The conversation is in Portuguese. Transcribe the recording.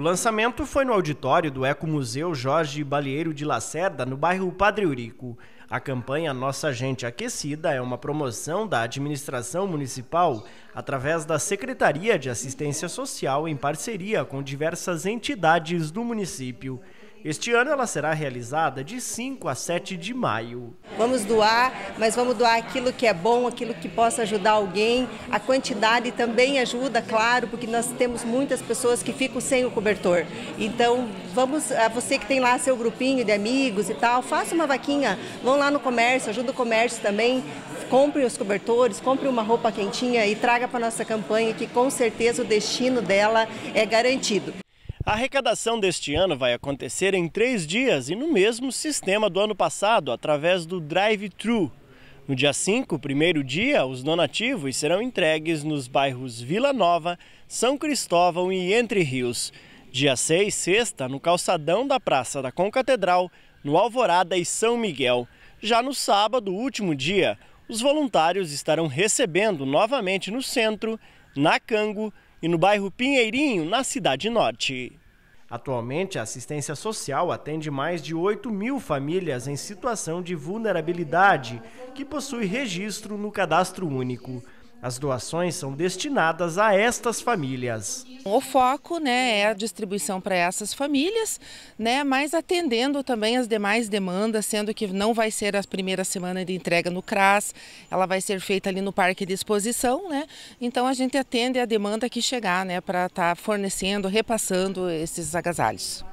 O lançamento foi no auditório do Ecomuseu Jorge Balieiro de Lacerda, no bairro Padre Urico. A campanha Nossa Gente Aquecida é uma promoção da administração municipal através da Secretaria de Assistência Social em parceria com diversas entidades do município. Este ano ela será realizada de 5 a 7 de maio. Vamos doar, mas vamos doar aquilo que é bom, aquilo que possa ajudar alguém. A quantidade também ajuda, claro, porque nós temos muitas pessoas que ficam sem o cobertor. Então, vamos, a você que tem lá seu grupinho de amigos e tal, faça uma vaquinha, vão lá no comércio, ajuda o comércio também, compre os cobertores, compre uma roupa quentinha e traga para nossa campanha que com certeza o destino dela é garantido. A arrecadação deste ano vai acontecer em três dias e no mesmo sistema do ano passado, através do drive-thru. No dia 5, primeiro dia, os donativos serão entregues nos bairros Vila Nova, São Cristóvão e Entre Rios. Dia 6, sexta, no calçadão da Praça da Concatedral, no Alvorada e São Miguel. Já no sábado, último dia, os voluntários estarão recebendo novamente no centro, na Cango, e no bairro Pinheirinho, na Cidade Norte. Atualmente, a assistência social atende mais de 8 mil famílias em situação de vulnerabilidade que possui registro no cadastro único. As doações são destinadas a estas famílias. O foco né, é a distribuição para essas famílias, né, mas atendendo também as demais demandas, sendo que não vai ser a primeira semana de entrega no CRAS, ela vai ser feita ali no parque de exposição. Né, então a gente atende a demanda que chegar né, para estar tá fornecendo, repassando esses agasalhos.